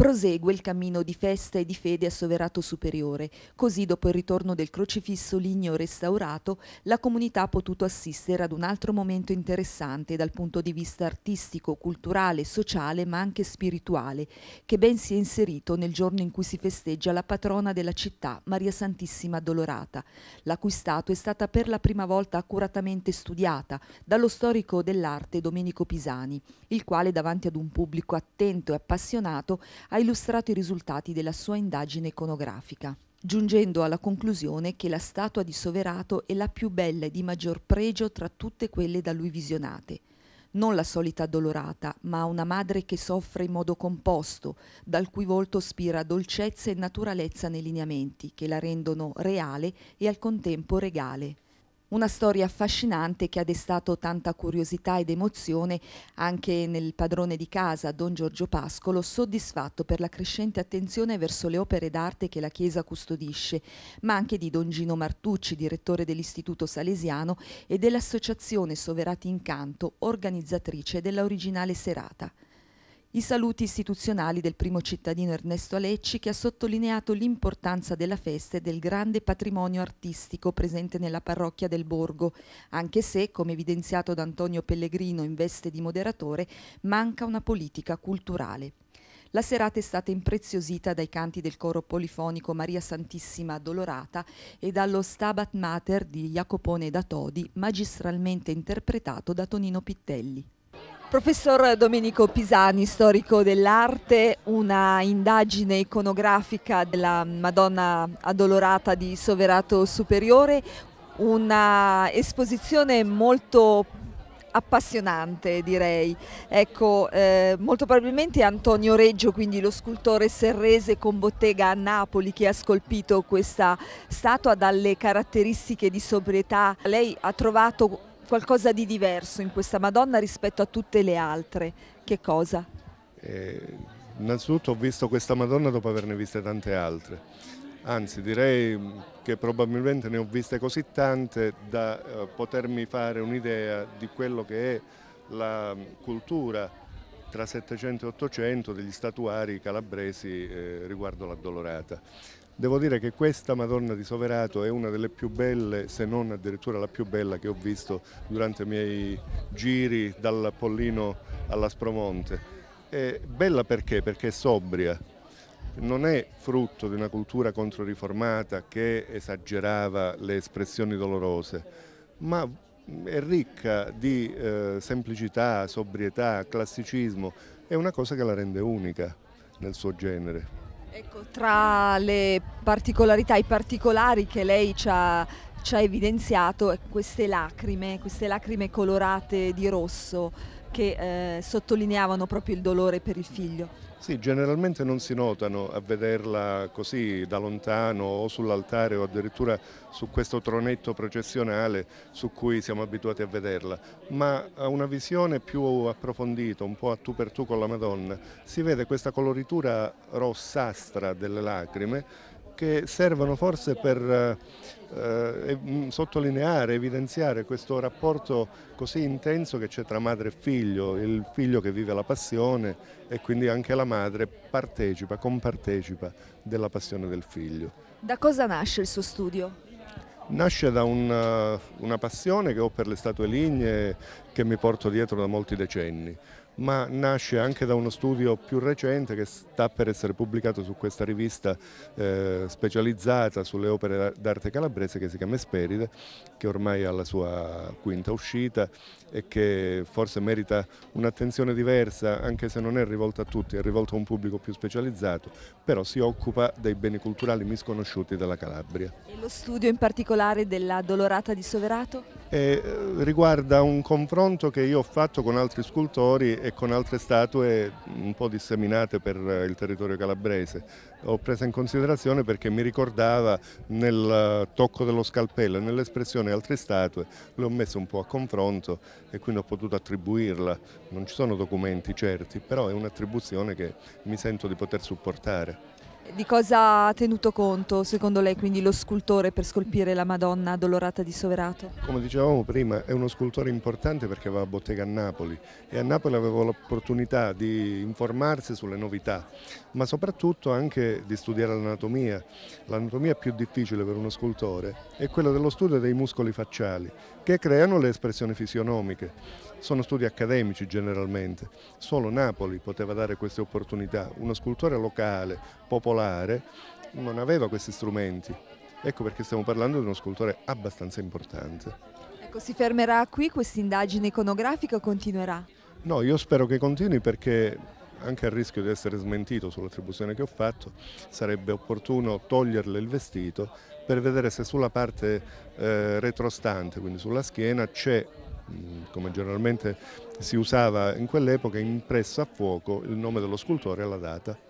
prosegue il cammino di festa e di fede a Soverato Superiore. Così, dopo il ritorno del crocifisso ligneo restaurato, la comunità ha potuto assistere ad un altro momento interessante dal punto di vista artistico, culturale, sociale ma anche spirituale, che ben si è inserito nel giorno in cui si festeggia la patrona della città, Maria Santissima Addolorata, la cui statua è stata per la prima volta accuratamente studiata dallo storico dell'arte Domenico Pisani, il quale davanti ad un pubblico attento e appassionato ha illustrato i risultati della sua indagine iconografica giungendo alla conclusione che la statua di Soverato è la più bella e di maggior pregio tra tutte quelle da lui visionate. Non la solita addolorata, ma una madre che soffre in modo composto, dal cui volto spira dolcezza e naturalezza nei lineamenti, che la rendono reale e al contempo regale. Una storia affascinante che ha destato tanta curiosità ed emozione anche nel padrone di casa, Don Giorgio Pascolo, soddisfatto per la crescente attenzione verso le opere d'arte che la Chiesa custodisce, ma anche di Don Gino Martucci, direttore dell'Istituto Salesiano e dell'Associazione Soverati Incanto, organizzatrice della originale serata. I saluti istituzionali del primo cittadino Ernesto Alecci che ha sottolineato l'importanza della festa e del grande patrimonio artistico presente nella parrocchia del Borgo, anche se, come evidenziato da Antonio Pellegrino in veste di moderatore, manca una politica culturale. La serata è stata impreziosita dai canti del coro polifonico Maria Santissima Addolorata e dallo Stabat Mater di Jacopone da Todi, magistralmente interpretato da Tonino Pittelli. Professor Domenico Pisani, storico dell'arte, una indagine iconografica della Madonna addolorata di Soverato Superiore, una esposizione molto appassionante direi. Ecco, eh, molto probabilmente Antonio Reggio, quindi lo scultore serrese con bottega a Napoli che ha scolpito questa statua dalle caratteristiche di sobrietà. Lei ha trovato qualcosa di diverso in questa Madonna rispetto a tutte le altre. Che cosa? Eh, innanzitutto ho visto questa Madonna dopo averne viste tante altre. Anzi, direi mm, che probabilmente ne ho viste così tante da eh, potermi fare un'idea di quello che è la mm, cultura tra 700 e 800 degli statuari calabresi eh, riguardo l'addolorata. Devo dire che questa Madonna di Soverato è una delle più belle, se non addirittura la più bella che ho visto durante i miei giri dall'Apollino all'Aspromonte. È bella perché? Perché è sobria, non è frutto di una cultura controriformata che esagerava le espressioni dolorose, ma è ricca di eh, semplicità, sobrietà, classicismo, è una cosa che la rende unica nel suo genere. Ecco, tra le particolarità, i particolari che lei ci ha, ci ha evidenziato, queste lacrime, queste lacrime colorate di rosso, che eh, sottolineavano proprio il dolore per il figlio. Sì, generalmente non si notano a vederla così da lontano o sull'altare o addirittura su questo tronetto processionale su cui siamo abituati a vederla, ma a una visione più approfondita, un po' a tu per tu con la Madonna, si vede questa coloritura rossastra delle lacrime che servono forse per eh, eh sottolineare, evidenziare questo rapporto così intenso che c'è tra madre e figlio, il figlio che vive la passione e quindi anche la madre partecipa, compartecipa della passione del figlio. Da cosa nasce il suo studio? Nasce da un, una passione che ho per le statue lignee che mi porto dietro da molti decenni ma nasce anche da uno studio più recente che sta per essere pubblicato su questa rivista eh, specializzata sulle opere d'arte calabrese che si chiama Esperide, che ormai ha la sua quinta uscita e che forse merita un'attenzione diversa, anche se non è rivolta a tutti, è rivolta a un pubblico più specializzato, però si occupa dei beni culturali misconosciuti della Calabria. E lo studio in particolare della Dolorata di Soverato? e eh, riguarda un confronto che io ho fatto con altri scultori e con altre statue un po' disseminate per eh, il territorio calabrese. Ho presa in considerazione perché mi ricordava nel eh, tocco dello scalpello e nell'espressione altre statue, le ho messe un po' a confronto e quindi ho potuto attribuirla. Non ci sono documenti certi, però è un'attribuzione che mi sento di poter supportare. Di cosa ha tenuto conto, secondo lei, quindi lo scultore per scolpire la Madonna Dolorata di Soverato? Come dicevamo prima, è uno scultore importante perché aveva bottega a Napoli e a Napoli aveva l'opportunità di informarsi sulle novità, ma soprattutto anche di studiare l'anatomia. L'anatomia più difficile per uno scultore è quella dello studio dei muscoli facciali, che creano le espressioni fisionomiche. Sono studi accademici generalmente, solo Napoli poteva dare queste opportunità. Uno scultore locale, popolare, popolare non aveva questi strumenti. Ecco perché stiamo parlando di uno scultore abbastanza importante. Ecco, si fermerà qui questa indagine iconografica o continuerà? No, io spero che continui perché anche a rischio di essere smentito sull'attribuzione che ho fatto, sarebbe opportuno toglierle il vestito per vedere se sulla parte eh, retrostante, quindi sulla schiena, c'è, mm, come generalmente si usava in quell'epoca, impresso a fuoco il nome dello scultore e la data.